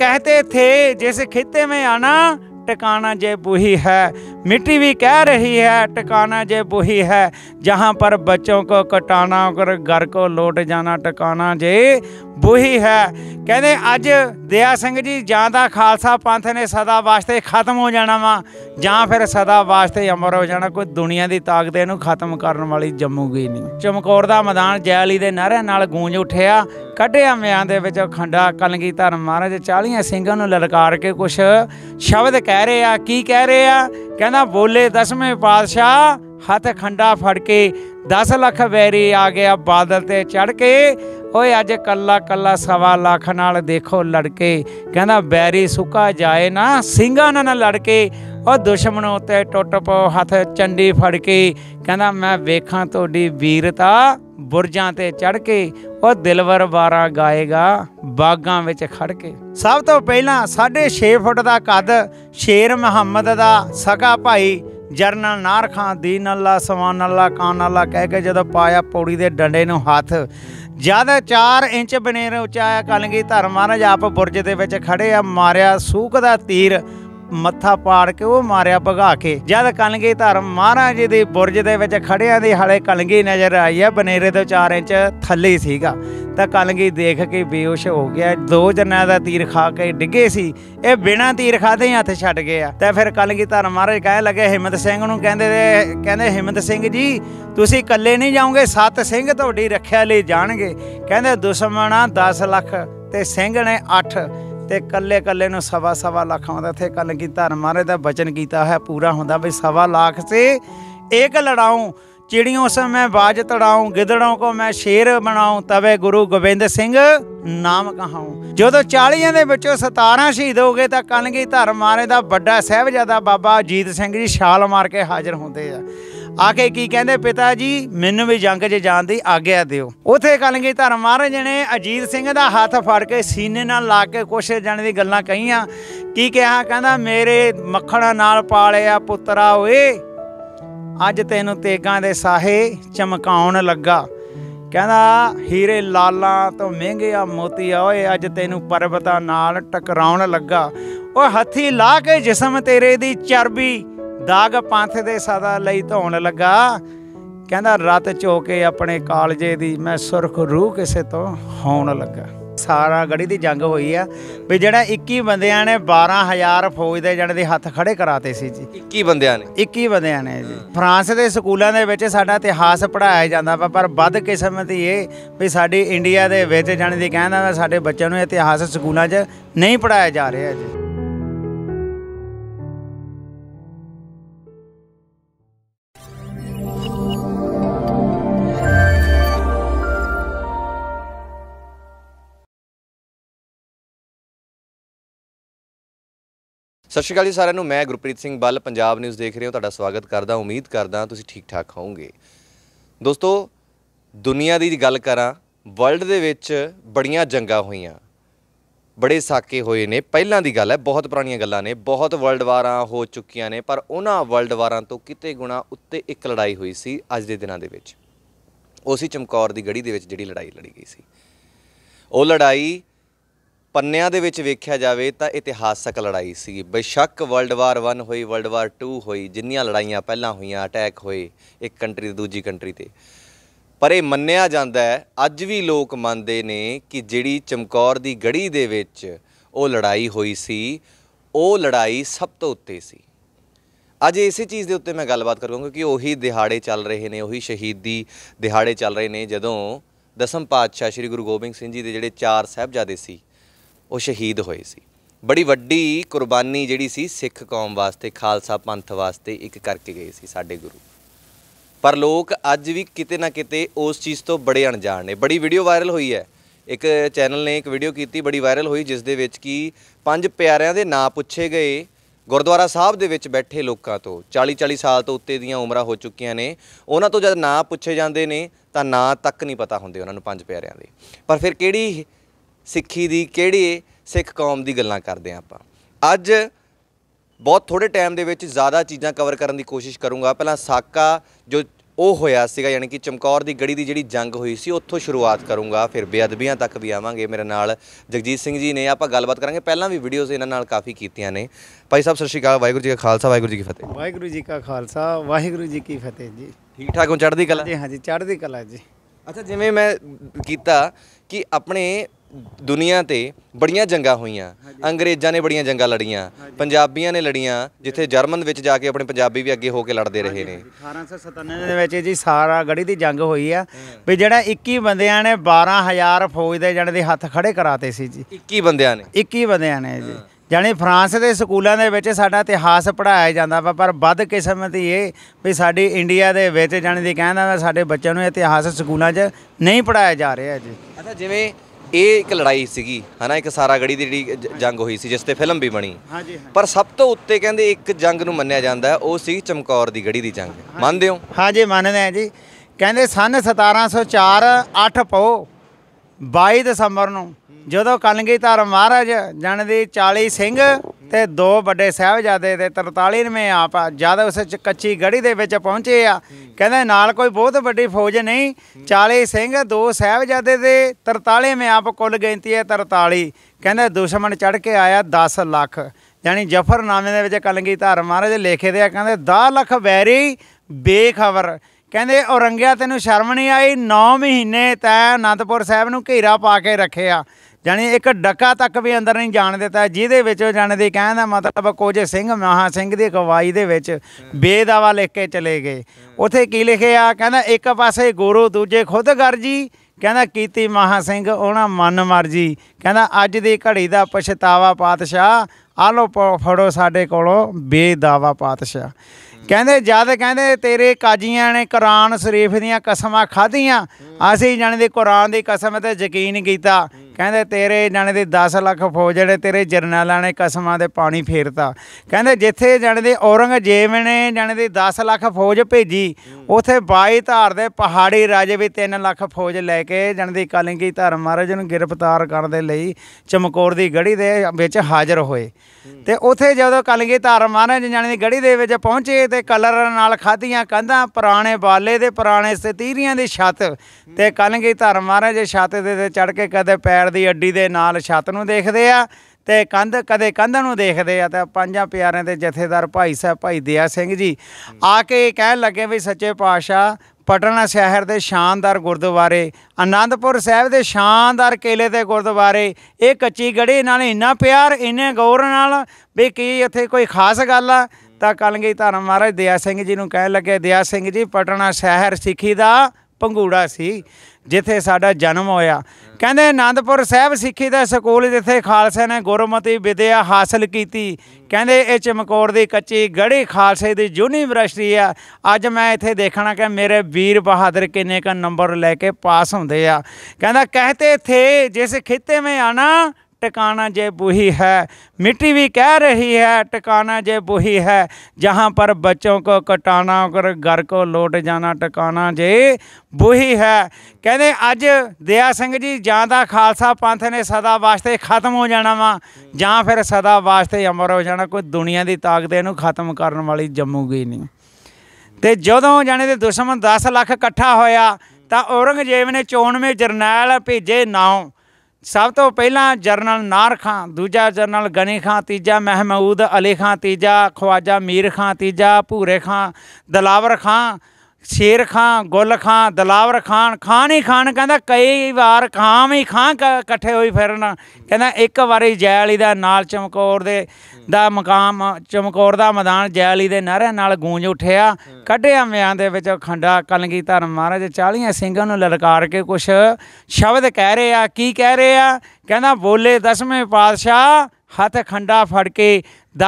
कहते थे जैसे खेते में आना टकाना जयपुही है मिट्टी ਵੀ ਕਹਿ ਰਹੀ ਹੈ ਟਿਕਾਣਾ ਜੇ ਬੁਹੀ ਹੈ ਜਹਾਂ ਪਰ ਬੱਚੋਂ ਕੋ कटाना और ਘਰ ਕੋ ਲੋਟ ਜਾਣਾ ਟਿਕਾਣਾ ਜੇ ਬੁਹੀ ਹੈ ਕਹਿੰਦੇ ਅੱਜ ਦਿਆ ਸਿੰਘ ਜੀ ਜਾਂਦਾ ਖਾਲਸਾ ਪੰਥ ਨੇ ਸਦਾ ਵਾਸਤੇ ਖਤਮ ਹੋ ਜਾਣਾ ਵਾ ਜਾਂ ਫਿਰ ਸਦਾ ਵਾਸਤੇ ਅਮਰ ਹੋ ਜਾਣਾ ਕੋਈ ਦੁਨੀਆ ਦੀ ਤਾਕਤ ਇਹਨੂੰ ਖਤਮ ਕਰਨ ਵਾਲੀ ਜੰਮੂਗੀ ਨਹੀਂ ਚਮਕੌਰ ਦਾ ਮੈਦਾਨ ਜੈਲੀ ਦੇ ਨਾਰਿਆਂ ਨਾਲ ਗੂੰਜ ਉੱਠਿਆ ਕੱਢਿਆ ਮਿਆਂ ਦੇ ਵਿੱਚ ਖੰਡਾ ਕਲਗੀ ਧਰਮ ਮਹਾਰਾਜ 40 ਸਿੰਘਾਂ ਨੂੰ ਲਲਕਾਰ ਕੇ ਕੁਛ ਸ਼ਬਦ ਕਹਿ ਰਹੇ ਆ ਕੀ ਕਹਿ ਰਹੇ ਆ ਕਹਿੰਦਾ ਬੋਲੇ ਦਸਵੇਂ ਪਾਤਸ਼ਾਹ ਹੱਥ ਖੰਡਾ ਫੜ ਕੇ 10 ਲੱਖ ਵੈਰੀ ਆ ਗਿਆ ਬਾਦਲ ਤੇ ਚੜ ਕੇ ਓਏ ਅੱਜ ਕੱਲਾ ਕੱਲਾ ਸਵਾ ਲੱਖ ਨਾਲ ਦੇਖੋ ਲੜਕੇ ਕਹਿੰਦਾ ਬੈਰੀ ਸੁੱਕਾ ਜਾਏ ਨਾ ਸਿੰਘਾਂ ਨਾਲ ਲੜ ਕੇ ਉਹ ਦੁਸ਼ਮਣ ਉਤੇ ਟੁੱਟ ਪੋ ਹੱਥ ਚੰਡੀ ਫੜ ਕੇ ਕਹਿੰਦਾ ਮੈਂ ਵੇਖਾਂ ਤੁਹਾਡੀ ਵੀਰਤਾ ਬੁਰਜਾਂ ਤੇ ਚੜ ਕੇ ਉਹ ਦਿਲਵਰ ਵਾਰਾ ਗਾਏਗਾ ਬਾਗਾਂ ਵਿੱਚ ਖੜ ਕੇ ਸਭ ਤੋਂ ਪਹਿਲਾਂ 6.5 ਫੁੱਟ ਦਾ ਕੱਦ ਸ਼ੇਰ ਮੁਹੰਮਦ ਦਾ ਸਗਾ ਭਾਈ ਜਰਨਲ ਨਾਰ ਖਾਨ ਦੀਨ ਅੱਲਾ ਸਵਾਨ ਅੱਲਾ ਕਾਨ ਅੱਲਾ ਕਹਿ ਕੇ ਜਦੋਂ ਪਾਇਆ ਪੌੜੀ ਦੇ ਡੰਡੇ ਨੂੰ ਹੱਥ ਜਦ 4 ਇੰਚ ਬਨੇਰ ਉਚਾਇਆ ਕਲਗੀ ਧਰ ਮਹਾਰਾਜ ਆਪ ਬੁਰਜ ਦੇ ਵਿੱਚ ਖੜੇ ਆ ਮਾਰਿਆ ਸੂਕ ਦਾ ਤੀਰ ਮੱਥਾ ਪਾੜ ਕੇ ਉਹ ਮਾਰਿਆ ਭਗਾ ਕੇ ਜਦ ਕਲਗੀ ਧਰਮ ਮਹਾਰਾਜ ਦੇ ਬੁਰਜ ਦੇ ਵਿੱਚ ਖੜਿਆਂ ਦੀ ਹਲੇ ਕਲਗੀ ਨਜ਼ਰ ਆਈ ਹੈ ਬਨੇਰੇ ਤੋਂ 4 ਇੰਚ ਥੱਲੇ ਸੀਗਾ ਤਾਂ ਕਲਗੀ ਦੇਖ ਕੇ ਬੇਹੋਸ਼ ਹੋ ਗਿਆ ਦੋ ਜਨਾਂ ਦਾ ਤੀਰ ਖਾ ਕੇ ਡਿੱਗੇ ਸੀ ਇਹ ਬਿਨਾ ਤੀਰ ਖਾਦੇ ਹੱਥ ਛੱਡ ਗਏ ਆ ਤਾਂ ਫਿਰ ਕਲਗੀ ਧਰਮ ਮਹਾਰਾਜ ਕਹਿ ਲੱਗੇ ਹਿੰਮਤ ਸਿੰਘ ਨੂੰ ਕਹਿੰਦੇ ਕਹਿੰਦੇ ਹਿੰਮਤ ਸਿੰਘ ਜੀ ਤੁਸੀਂ ਇਕੱਲੇ ਨਹੀਂ ਜਾਓਗੇ ਸੱਤ ਸਿੰਘ ਤੁਹਾਡੀ ਰੱਖਿਆ ਲਈ ਜਾਣਗੇ ਕਹਿੰਦੇ ਦੁਸ਼ਮਣਾ 10 ਲੱਖ ਤੇ ਸਿੰਘ ਨੇ 8 ਤੇ ਕੱਲੇ ਕੱਲੇ ਨੂੰ ਸਵਾ ਸਵਾ ਲੱਖ ਆਉਂਦਾ ਇੱਥੇ ਕੱਲ ਕੀਤਾ ਮਹਾਰੇ ਦਾ ਬਚਨ ਕੀਤਾ ਹੈ ਪੂਰਾ ਹੁੰਦਾ ਵੀ ਸਵਾ ਲੱਖ ਸੇ ਇੱਕ ਲੜਾਉ ਚਿੜੀਆਂ ਸੇ ਮੈਂ ਬਾਜ ਤੜਾਉ ਗਿੱਦੜਾਂ ਕੋ ਮੈਂ ਸ਼ੇਰ ਬਣਾਉ ਤਵੇ ਗੁਰੂ ਗੋਬਿੰਦ ਸਿੰਘ ਨਾਮ ਕਹਾਉ ਜਦੋਂ 40 ਦੇ ਵਿੱਚੋਂ 17 ਸ਼ਹੀਦ ਹੋ ਗਏ ਤਾਂ ਕੀ ਧਰਮ ਮਹਾਰੇ ਦਾ ਵੱਡਾ ਸਹਿਬਜ਼ਾਦਾ ਬਾਬਾ ਅਜੀਤ ਸਿੰਘ ਜੀ ਛਾਲ ਮਾਰ ਕੇ ਹਾਜ਼ਰ ਹੁੰਦੇ ਆ ਆ ਕੇ ਕੀ ਕਹਿੰਦੇ ਪਿਤਾ ਜੀ ਮੈਨੂੰ ਵੀ ਜੰਗ 'ਚ ਜਾਣ ਦੀ ਆਗਿਆ ਦਿਓ ਉਥੇ ਕਲਗੀ ਧਰਮ ਮਹਾਰਾਜ ਨੇ ਅਜੀਤ ਸਿੰਘ ਦਾ ਹੱਥ ਫੜ ਕੇ ਸੀਨੇ ਨਾਲ ਲਾ ਕੇ ਕੁਛ ਜਣ ਦੀ ਗੱਲਾਂ ਕਹੀਆਂ ਕੀ ਕਿਹਾ ਕਹਿੰਦਾ ਮੇਰੇ ਮੱਖਣਾ ਨਾਲ ਪਾਲਿਆ ਪੁੱਤਰਾ ਓਏ ਅੱਜ ਤੈਨੂੰ ਤੇਗਾਂ ਦੇ ਸਾਹੇ ਚਮਕਾਉਣ ਲੱਗਾ ਕਹਿੰਦਾ ਹੀਰੇ ਲਾਲਾਂ ਤੋਂ ਮਹਿੰਗੇ ਆ ਮੋਤੀ ਓਏ ਅੱਜ ਤੈਨੂੰ ਪਰਬਤਾਂ ਨਾਲ ਟਕਰਾਉਣ ਲੱਗਾ ਓ ਹੱਥੀ ਲਾ ਕੇ ਜਿਸਮ ਤੇਰੇ ਦੀ ਚਰਬੀ ਦਾਗ ਪੰਥ ਦੇ ਸਦਾ ਲਈ ਧੋਣ ਲੱਗਾ ਕਹਿੰਦਾ ਰਤ ਚੋ ਕੇ ਆਪਣੇ ਕਾਲਜੇ ਦੀ ਮੈਂ ਸੁਰਖ ਰੂਹ ਕਿਸੇ ਤੋਂ ਹੋਣ ਲੱਗਾ ਸਾਰਾ ਗੜੀ ਦੀ ਜੰਗ ਹੋਈ ਆ ਵੀ ਜਿਹੜਾ 21 ਬੰਦਿਆਂ ਨੇ 12000 ਫੌਜ ਦੇ ਜਣ ਦੇ ਹੱਥ ਖੜੇ ਕਰਾਤੇ ਸੀ ਜੀ 21 ਬੰਦਿਆਂ ਨੇ 21 ਬੰਦਿਆਂ ਨੇ ਜੀ ਫਰਾਂਸ ਦੇ ਸਕੂਲਾਂ ਦੇ ਵਿੱਚ ਸਾਡਾ ਇਤਿਹਾਸ ਪੜਾਇਆ ਜਾਂਦਾ ਪਰ ਬਦ ਕਿਸਮਤ ਇਹ ਵੀ ਸਾਡੀ ਇੰਡੀਆ ਦੇ ਵਿੱਚ ਜਣ ਦੀ ਕਹਿੰਦਾ ਸਾਡੇ ਬੱਚਿਆਂ ਨੂੰ ਇਤਿਹਾਸ ਸਕੂਲਾਂ 'ਚ ਨਹੀਂ ਪੜਾਇਆ ਜਾ ਰਿਹਾ ਜੀ ਸਤਿ ਸ਼੍ਰੀ ਅਕਾਲ ਜੀ ਸਾਰਿਆਂ ਨੂੰ ਮੈਂ ਗੁਰਪ੍ਰੀਤ ਸਿੰਘ ਬੱਲ ਪੰਜਾਬ ਨਿਊਜ਼ ਦੇਖ ਰਹੇ ਹੋ ਤੁਹਾਡਾ ਸਵਾਗਤ ਕਰਦਾ ਉਮੀਦ ਕਰਦਾ ਤੁਸੀਂ ਠੀਕ ਠਾਕ ਹੋਵੋਗੇ ਦੋਸਤੋ ਦੁਨੀਆ ਦੀ ਗੱਲ ਕਰਾਂ ਵਰਲਡ ਦੇ ਵਿੱਚ ਬੜੀਆਂ ਜੰਗਾਂ ਹੋਈਆਂ ਬੜੇ ਸਾਕੇ ਹੋਏ ਨੇ ਪਹਿਲਾਂ ਦੀ ਗੱਲ ਹੈ ਬਹੁਤ ਪੁਰਾਣੀਆਂ ਗੱਲਾਂ ਨੇ ਬਹੁਤ ਵਰਲਡ ਵਾਰਾਂ ਹੋ ਚੁੱਕੀਆਂ ਨੇ ਪਰ ਉਹਨਾਂ ਵਰਲਡ ਵਾਰਾਂ ਤੋਂ ਕਿਤੇ ਗੁਣਾ ਉੱਤੇ ਇੱਕ ਲੜਾਈ ਹੋਈ ਸੀ ਅੱਜ ਦੇ ਦਿਨਾਂ ਦੇ ਵਿੱਚ ਉਸੇ ਚਮਕੌਰ ਦੀ ਗੜੀ ਦੇ ਵਿੱਚ ਜਿਹੜੀ ਲੜਾਈ ਲੜੀ ਗਈ ਸੀ ਉਹ ਲੜਾਈ ਪੰਨਿਆਂ ਦੇ ਵਿੱਚ ਵੇਖਿਆ ਜਾਵੇ ਤਾਂ ਇਤਿਹਾਸਕ ਲੜਾਈ ਸੀ ਬੇਸ਼ੱਕ ਵਰਲਡ ਵਾਰ 1 ਹੋਈ ਵਰਲਡ ਵਾਰ 2 ਹੋਈ ਜਿੰਨੀਆਂ ਲੜਾਈਆਂ ਪਹਿਲਾਂ ਹੋਈਆਂ ਅਟੈਕ ਹੋਏ ਇੱਕ ਕੰਟਰੀ ਤੇ ਦੂਜੀ ਕੰਟਰੀ ਤੇ ਪਰ ਇਹ ਮੰਨਿਆ ਜਾਂਦਾ ਹੈ ਅੱਜ ਵੀ ਲੋਕ ਮੰਨਦੇ ਨੇ ਕਿ ਜਿਹੜੀ ਚਮਕੌਰ ਦੀ ਗੜੀ ਦੇ ਵਿੱਚ ਉਹ ਲੜਾਈ ਹੋਈ ਸੀ ਉਹ ਲੜਾਈ ਸਭ ਤੋਂ ਉੱਤੇ ਸੀ ਅੱਜ ਇਸੇ ਚੀਜ਼ ਦੇ ਉੱਤੇ ਮੈਂ ਗੱਲਬਾਤ ਕਰੂੰਗਾ ਕਿ ਉਹੀ ਦਿਹਾੜੇ ਚੱਲ ਰਹੇ ਨੇ ਉਹੀ ਸ਼ਹੀਦੀ ਦਿਹਾੜੇ ਚੱਲ ਰਹੇ ਨੇ ਜਦੋਂ ਦਸਮ ਪਾਤਸ਼ਾਹ ਸ੍ਰੀ ਗੁਰੂ ਗੋਬਿੰਦ ਸਿੰਘ ਜੀ ਦੇ ਜਿਹੜੇ ਚਾਰ ਸਹਿਬਜ਼ਾਦੇ ਸੀ ਉਹ ਸ਼ਹੀਦ ਹੋਏ ਸੀ ਬੜੀ ਵੱਡੀ ਕੁਰਬਾਨੀ ਜਿਹੜੀ ਸੀ ਸਿੱਖ ਕੌਮ ਵਾਸਤੇ ਖਾਲਸਾ ਪੰਥ ਵਾਸਤੇ ਇੱਕ ਕਰਕੇ ਗਏ ਸੀ ਸਾਡੇ ਗੁਰੂ ਪਰ ਲੋਕ ਅੱਜ ਵੀ ਕਿਤੇ ਨਾ ਕਿਤੇ ਉਸ ਚੀਜ਼ ਤੋਂ ਬੜੇ ਅਣਜਾਣ ਨੇ ਬੜੀ ਵੀਡੀਓ ਵਾਇਰਲ ਹੋਈ ਹੈ ਇੱਕ ਚੈਨਲ ਨੇ ਇੱਕ ਵੀਡੀਓ ਕੀਤੀ ਬੜੀ ਵਾਇਰਲ ਹੋਈ ਜਿਸ ਦੇ ਵਿੱਚ ਕਿ ਪੰਜ ਪਿਆਰਿਆਂ ਦੇ ਨਾਂ ਪੁੱਛੇ ਗਏ ਗੁਰਦੁਆਰਾ ਸਾਹਿਬ ਦੇ ਵਿੱਚ ਬੈਠੇ ਲੋਕਾਂ ਤੋਂ 40 40 ਸਾਲ ਤੋਂ ਉੱਤੇ ਦੀਆਂ ਉਮਰਾਂ ਹੋ ਚੁੱਕੀਆਂ ਨੇ ਉਹਨਾਂ ਤੋਂ ਜਦ ਨਾਂ ਪੁੱਛੇ ਜਾਂਦੇ ਨੇ ਤਾਂ ਨਾਂ ਤੱਕ ਨਹੀਂ ਪਤਾ ਹੁੰਦੇ ਉਹਨਾਂ ਨੂੰ ਪੰਜ ਪਿਆਰਿਆਂ ਦੇ ਪਰ ਫਿਰ ਕਿਹੜੀ ਸਿੱਖੀ ਦੀ ਕਿਹੜੀ ਸਿੱਖ ਕੌਮ ਦੀ ਗੱਲਾਂ ਕਰਦੇ ਆ ਆਪਾਂ ਅੱਜ ਬਹੁਤ ਥੋੜੇ ਟਾਈਮ ਦੇ ਵਿੱਚ ਜ਼ਿਆਦਾ ਚੀਜ਼ਾਂ ਕਵਰ ਕਰਨ ਦੀ ਕੋਸ਼ਿਸ਼ ਕਰੂੰਗਾ ਪਹਿਲਾਂ ਸਾਕਾ ਜੋ ਉਹ ਹੋਇਆ ਸੀਗਾ ਯਾਨੀ ਕਿ ਚਮਕੌਰ ਦੀ ਗੜੀ ਦੀ ਜਿਹੜੀ ਜੰਗ ਹੋਈ ਸੀ ਉੱਥੋਂ ਸ਼ੁਰੂਆਤ ਕਰੂੰਗਾ ਫਿਰ ਬੇਅਦਬੀਆਂ ਤੱਕ ਵੀ ਆਵਾਂਗੇ ਮੇਰੇ ਨਾਲ ਜਗਜੀਤ ਸਿੰਘ ਜੀ ਨੇ ਆਪਾਂ ਗੱਲਬਾਤ ਕਰਾਂਗੇ ਪਹਿਲਾਂ ਵੀ ਵੀਡੀਓਜ਼ ਇਹਨਾਂ ਨਾਲ ਕਾਫੀ ਕੀਤੀਆਂ ਨੇ ਭਾਈ ਸਾਹਿਬ ਸਤਿ ਸ਼੍ਰੀ ਅਕਾਲ ਵਾਹਿਗੁਰੂ ਜੀ ਕਾ ਖਾਲਸਾ ਵਾਹਿਗੁਰੂ ਜੀ ਕੀ ਫਤਿਹ ਵਾਹਿਗੁਰੂ ਜੀ ਕਾ ਖਾਲਸਾ ਵਾਹਿਗੁਰੂ ਜੀ ਕੀ ਫਤਿਹ ਜੀ ਠੀਕ ਠਾਕ ਹੋ ਚੜ੍ਹਦੀ ਕਲਾ ਜੀ ਜੀ ਚੜ੍ਹਦੀ ਕਲਾ ਜੀ ਅੱਛਾ ਜਿਵੇਂ ਮੈਂ ਕੀਤਾ ਕਿ ਆਪਣੇ ਦੁਨੀਆ ਤੇ ਬੜੀਆਂ ਜੰਗਾਂ ਹੋਈਆਂ ਅੰਗਰੇਜ਼ਾਂ ਨੇ ਬੜੀਆਂ ਜੰਗਾਂ ਲੜੀਆਂ ਪੰਜਾਬੀਆਂ ਨੇ ਲੜੀਆਂ ਜਿੱਥੇ ਜਰਮਨ ਵਿੱਚ ਜਾ ਕੇ ਆਪਣੇ ਪੰਜਾਬੀ ਵੀ ਅੱਗੇ ਹੋ ਕੇ ਲੜਦੇ ਰਹੇ ਨੇ 1897 ਦੇ ਵਿੱਚ ਜੀ ਸਾਰਾ ਗੜੀ ਦੀ ਜੰਗ ਹੋਈ ਆ ਵੀ ਜਿਹੜਾ 21 ਬੰਦਿਆਂ ਨੇ 12000 ਫੌਜ ਦੇ ਜਣ ਦੇ ਹੱਥ ਖੜੇ ਕਰਾਤੇ ਸੀ ਜੀ 21 ਬੰਦਿਆਂ ਨੇ 21 ਬੰਦਿਆਂ ਨੇ ਜੀ ਜਾਨੀ ਫਰਾਂਸ ਦੇ ਸਕੂਲਾਂ ਦੇ ਵਿੱਚ ਸਾਡਾ ਇਤਿਹਾਸ ਪੜਾਇਆ ਜਾਂਦਾ ਵਾ ਪਰ ਵੱਧ ਕਿਸਮਤੀ ਇਹ ਵੀ ਸਾਡੀ ਇੰਡੀਆ ਦੇ ਵਿੱਚ ਜਾਣੀ ਦੀ ਕਹਿੰਦਾ ਸਾਡੇ ਬੱਚਿਆਂ ਨੂੰ ਇਤਿਹਾਸ ਸਕੂਲਾਂ 'ਚ ਨਹੀਂ ਪੜਾਇਆ ਜਾ ਰਿਹਾ ਜੀ ਅੱਛਾ ਜਿਵੇਂ ਇਹ ਇੱਕ ਲੜਾਈ ਸੀਗੀ ਹਨਾ ਇੱਕ ਸਾਰਾ ਗੜੀ ਦੀ ਜਿਹੜੀ ਜੰਗ ਹੋਈ ਸੀ ਜਿਸ ਤੇ ਫਿਲਮ ਵੀ ਬਣੀ ਹਾਂਜੀ ਹਾਂ। ਪਰ ਸਭ ਤੋਂ ਉੱਤੇ ਕਹਿੰਦੇ ਇੱਕ ਜੰਗ ਨੂੰ ਮੰਨਿਆ ਜਾਂਦਾ ਉਹ ਸੀ ਚਮਕੌਰ ਦੀ ਗੜੀ ਦੀ ਜੰਗ ਮੰਨਦੇ ਹੋ ਹਾਂਜੀ ਮੰਨਦੇ ਆ ਜੀ ਕਹਿੰਦੇ ਸਨ 1704 8 ਪੋ 22 ਦਸੰਬਰ ਨੂੰ ਜਦੋਂ ਕਲਗੀਧਰ ਮਹਾਰਾਜ ਦੇ 40 ਸਿੰਘ ਤੇ ਦੋ ਵੱਡੇ ਸਹਿਬਜ਼ਾਦੇ ਤੇ 43ਵੇਂ ਆਪ ਜਦ ਉਸ ਕੱਚੀ ਗੜੀ ਦੇ ਵਿੱਚ ਪਹੁੰਚੇ ਆ ਕਹਿੰਦੇ ਨਾਲ ਕੋਈ ਬਹੁਤ ਵੱਡੀ ਫੌਜ ਨਹੀਂ 40 ਸਿੰਘ ਦੋ ਸਹਿਬਜ਼ਾਦੇ ਦੇ 43ਵੇਂ ਆਪ ਕੁੱਲ ਗਿਣਤੀ ਹੈ 43 ਕਹਿੰਦੇ ਦੁਸ਼ਮਣ ਚੜ ਕੇ ਆਇਆ 10 ਲੱਖ ਯਾਨੀ ਜਫਰਨਾਮੇ ਦੇ ਵਿੱਚ ਕਲੰਗੀਧਰ ਮਹਾਰਾਜ ਲਿਖੇ ਦੇ ਆ ਕਹਿੰਦੇ 10 ਲੱਖ ਵੈਰੀ ਬੇਖਬਰ ਕਹਿੰਦੇ ਔਰੰਗਿਆ ਤੈਨੂੰ ਸ਼ਰਮ ਨਹੀਂ ਆਈ 9 ਮਹੀਨੇ ਤੈ ਅਨੰਦਪੁਰ ਸਾਹਿਬ ਨੂੰ ਘੇਰਾ ਪਾ ਕੇ ਰੱਖਿਆ ਜਾਨੀ ਇੱਕ ਡੱਕਾ ਤੱਕ ਵੀ ਅੰਦਰ ਨਹੀਂ ਜਾਣ ਦਿੱਤਾ ਜਿਹਦੇ ਵਿੱਚ ਜਾਣੇ ਦੀ ਕਹਿਣ ਦਾ ਮਤਲਬ ਕੋਜੇ ਸਿੰਘ ਮਹਾ ਸਿੰਘ ਦੀ ਅਗਵਾਈ ਦੇ ਵਿੱਚ ਬੇਦਾਵਾ ਲਿਖ ਕੇ ਚਲੇ ਗਏ ਉਥੇ ਕੀ ਲਿਖਿਆ ਕਹਿੰਦਾ ਇੱਕ ਪਾਸੇ ਗੁਰੂ ਦੂਜੇ ਖੁਦ ਗਰਜੀ ਕਹਿੰਦਾ ਕੀਤੀ ਮਹਾ ਸਿੰਘ ਉਹਨਾਂ ਮਨ ਮਰਜੀ ਕਹਿੰਦਾ ਅੱਜ ਦੀ ਘੜੀ ਦਾ ਪਛਤਾਵਾ ਪਾਤਸ਼ਾਹ ਆ ਲੋ ਫੜੋ ਸਾਡੇ ਕੋਲੋਂ ਬੇਦਾਵਾ ਪਾਤਸ਼ਾਹ ਕਹਿੰਦੇ ਜਦ ਕਹਿੰਦੇ ਤੇਰੇ ਕਾਜੀਆਂ ਨੇ ਕੁਰਾਨ ਸ਼ਰੀਫ ਦੀਆਂ ਕਸਮਾਂ ਖਾਧੀਆਂ ਅਸੀਂ ਜਾਣਦੇ ਕੁਰਾਨ ਦੀ ਕਸਮ ਤੇ ਯਕੀਨ ਕੀਤਾ ਕਹਿੰਦੇ ਤੇਰੇ ਜਾਣੇ ਦੇ 10 ਲੱਖ ਫੌਜ ਜਿਹੜੇ ਤੇਰੇ ਜਰਨਲਾਂ ਨੇ ਕਸਮਾਂ ਦੇ ਪਾਣੀ ਫੇਰਤਾ ਕਹਿੰਦੇ ਜਿੱਥੇ ਜਾਣੇ ਦੇ ਔਰੰਗਜ਼ੇਬ ਨੇ ਜਾਣੇ ਦੇ 10 ਲੱਖ ਫੌਜ ਭੇਜੀ ਉਥੇ ਬਾਈ ਧਾਰ ਦੇ ਪਹਾੜੀ ਰਾਜੇ ਵੀ 3 ਲੱਖ ਫੌਜ ਲੈ ਕੇ ਜਾਣੇ ਦੀ ਕਲਿੰਗੀ ਧਰਮ ਮਹਾਰਾਜ ਨੂੰ ਗ੍ਰਿਫਤਾਰ ਕਰਨ ਦੇ ਲਈ ਚਮਕੌਰ ਦੀ ਗੜੀ ਦੇ ਵਿੱਚ ਹਾਜ਼ਰ ਹੋਏ ਤੇ ਉਥੇ ਜਦੋਂ ਕਲਿੰਗੀ ਧਰਮ ਮਹਾਰਾਜ ਜਾਣੇ ਦੀ ਗੜੀ ਦੇ ਵਿੱਚ ਪਹੁੰਚੇ ਤੇ ਕਲਰ ਨਾਲ ਖਾਧੀਆਂ ਕੰਧਾਂ ਪੁਰਾਣੇ ਬਾਲੇ ਦੇ ਪੁਰਾਣੇ ਸਤੀਰੀਆਂ ਦੀ ਛੱਤ ਤੇ ਕਲਿੰਗੀ ਧਰਮ ਮਹਾਰਾਜ ਛੱਤ ਦੇ ਤੇ ਚੜ ਕੇ ਕਦੇ ਪੈਰ ਪੈਰ ਦੀ ਅੱਡੀ ਦੇ ਨਾਲ ਛੱਤ ਨੂੰ ਦੇਖਦੇ ਆ ਤੇ ਕੰਧ ਕਦੇ ਕੰਧਾਂ ਨੂੰ ਦੇਖਦੇ ਆ ਤੇ ਪੰਜਾਂ ਪਿਆਰਿਆਂ ਦੇ ਜਥੇਦਾਰ ਭਾਈ ਸਾਹਿਬ ਭਾਈ ਦਿਆ ਸਿੰਘ ਜੀ ਆ ਕੇ ਕਹਿਣ ਲੱਗੇ ਵੀ ਸੱਚੇ ਪਾਤਸ਼ਾਹ ਪਟਨਾ ਸ਼ਹਿਰ ਦੇ ਸ਼ਾਨਦਾਰ ਗੁਰਦੁਆਰੇ ਆਨੰਦਪੁਰ ਸਾਹਿਬ ਦੇ ਸ਼ਾਨਦਾਰ ਕਿਲੇ ਦੇ ਗੁਰਦੁਆਰੇ ਇਹ ਕੱਚੀ ਗੜੀ ਇਹਨਾਂ ਨੇ ਇੰਨਾ ਪਿਆਰ ਇੰਨੇ ਗੌਰ ਨਾਲ ਵੀ ਕੀ ਇੱਥੇ ਕੋਈ ਖਾਸ ਗੱਲ ਆ ਤਾਂ ਕਲਗੀ ਧਰਮ ਮਹਾਰਾਜ ਦਿਆ ਸਿੰਘ ਜੀ ਨੂੰ ਕਹਿਣ ਲੱਗੇ ਦਿਆ ਸਿੰਘ ਜੀ ਪਟਨਾ ਸ਼ਹਿਰ ਸਿੱਖੀ ਦਾ ਪੰਗੂੜਾ ਸੀ ਜਿੱਥੇ ਸਾਡਾ ਜਨਮ ਹੋਇਆ ਕਹਿੰਦੇ ਆਨੰਦਪੁਰ ਸਾਹਿਬ ਸਿੱਖੀ ਦਾ ਸਕੂਲ ਜਿੱਥੇ ਖਾਲਸੇ ਨੇ ਗੁਰਮਤੀ ਵਿਦਿਆ ਹਾਸਲ ਕੀਤੀ ਕਹਿੰਦੇ ਇਹ ਚਮਕੌਰ ਦੀ ਕੱਚੀ ਗੜੀ ਖਾਲਸੇ ਦੀ ਯੂਨੀਵਰਸਿਟੀ ਆ ਅੱਜ ਮੈਂ ਇੱਥੇ ਦੇਖਣਾ ਕਿ ਮੇਰੇ ਵੀਰ ਬਹਾਦਰ ਕਿੰਨੇ ਕ ਨੰਬਰ ਲੈ ਕੇ ਪਾਸ ਹੁੰਦੇ ਆ ਕਹਿੰਦਾ ਕਹਤੇ ਥੇ ਜਿਸ ਖਿੱਤੇ ਮੈਂ ਆਣਾ ਟਿਕਾਣਾ ਜੇ ਬੁਹੀ ਹੈ ਮਿੱਟੀ ਵੀ ਕਹਿ ਰਹੀ ਹੈ ਟਿਕਾਣਾ ਜੇ ਬੁਹੀ ਹੈ ਜਹਾਂ ਪਰ बच्चों ਕੋ ਕਟਾਣਾ ਕਰ ਘਰ ਕੋ ਲੋਟ ਜਾਣਾ ਟਿਕਾਣਾ ਜੇ ਬੁਹੀ ਹੈ ਕਹਿੰਦੇ ਅੱਜ ਦਿਆ ਸਿੰਘ ਜੀ ਜਾਂਦਾ ਖਾਲਸਾ ਪੰਥ ਨੇ ਸਦਾ ਵਾਸਤੇ ਖਤਮ ਹੋ ਜਾਣਾ ਵਾ ਜਾਂ ਫਿਰ ਸਦਾ ਵਾਸਤੇ ਅਮਰ ਹੋ ਜਾਣਾ ਕੋਈ ਦੁਨੀਆ ਦੀ ਤਾਕਤ ਇਹਨੂੰ ਖਤਮ ਕਰਨ ਵਾਲੀ ਜੰਮੂਗੀ ਨਹੀਂ ਤੇ ਜਦੋਂ ਜਾਣੇ ਦੇ ਦੁਸ਼ਮਣ 10 ਲੱਖ ਇਕੱਠਾ ਹੋਇਆ ਤਾਂ ਔਰੰਗਜ਼ੇਬ ਨੇ 94 ਜਰਨੈਲ ਭੇਜੇ ਨਾਉ ਸਭ ਤੋਂ ਪਹਿਲਾਂ ਜਰਨਲ ਨਾਰ ਖਾਂ ਦੂਜਾ ਜਰਨਲ ਗਨੀ ਖਾਂ ਤੀਜਾ ਮਹਿਮੂਦ ਅਲੀ ਖਾਂ ਤੀਜਾ ਖਵਾਜਾ ਮੀਰ ਖਾਂ ਤੀਜਾ ਭੂਰੇ ਖਾਂ ਦਲਾਵਰ ਖਾਂ ਸ਼ੇਰ ਖਾਂ ਗੁੱਲ ਖਾਂ ਦਲਾਵਰ ਖਾਨ ਖਾਨ ਹੀ ਖਾਨ ਕਹਿੰਦਾ ਕਈ ਵਾਰ ਖਾਂ ਵੀ ਖਾਂ ਇਕੱਠੇ ਹੋਈ ਫਿਰਨ ਕਹਿੰਦਾ ਇੱਕ ਵਾਰੀ ਜੈਲੀ ਦਾ ਨਾਲ ਚਮਕੌਰ ਦੇ ਦਾ ਮਕਾਮ ਚਮਕੌਰ ਦਾ ਮੈਦਾਨ ਜੈਲੀ ਦੇ ਨਾਰੇ ਨਾਲ ਗੂੰਜ ਉੱਠਿਆ ਕੱਢਿਆ ਮਿਆਂ ਦੇ ਵਿੱਚ ਖੰਡਾ ਕਲਗੀ ਧਰਮ ਮਹਾਰਾਜ ਚਾਲੀਆਂ ਸਿੰਘਾਂ ਨੂੰ ਲਲਕਾਰ ਕੇ ਕੁਛ ਸ਼ਬਦ ਕਹਿ ਰਹੇ ਆ ਕੀ ਕਹਿ ਰਹੇ ਆ ਕਹਿੰਦਾ ਬੋਲੇ ਦਸਵੇਂ ਪਾਤਸ਼ਾਹ ਹੱਥ ਖੰਡਾ ਫੜ ਕੇ